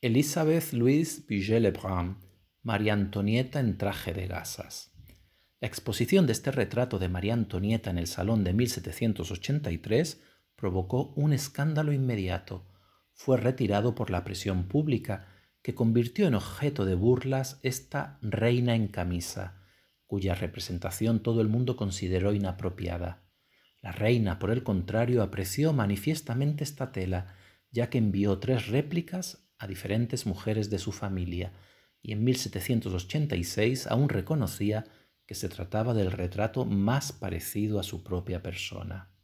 Elizabeth Louise Vigée-Lebrun, María Antonieta en traje de gasas. La exposición de este retrato de María Antonieta en el Salón de 1783 provocó un escándalo inmediato. Fue retirado por la presión pública, que convirtió en objeto de burlas esta reina en camisa, cuya representación todo el mundo consideró inapropiada. La reina, por el contrario, apreció manifiestamente esta tela, ya que envió tres réplicas a diferentes mujeres de su familia y en 1786 aún reconocía que se trataba del retrato más parecido a su propia persona.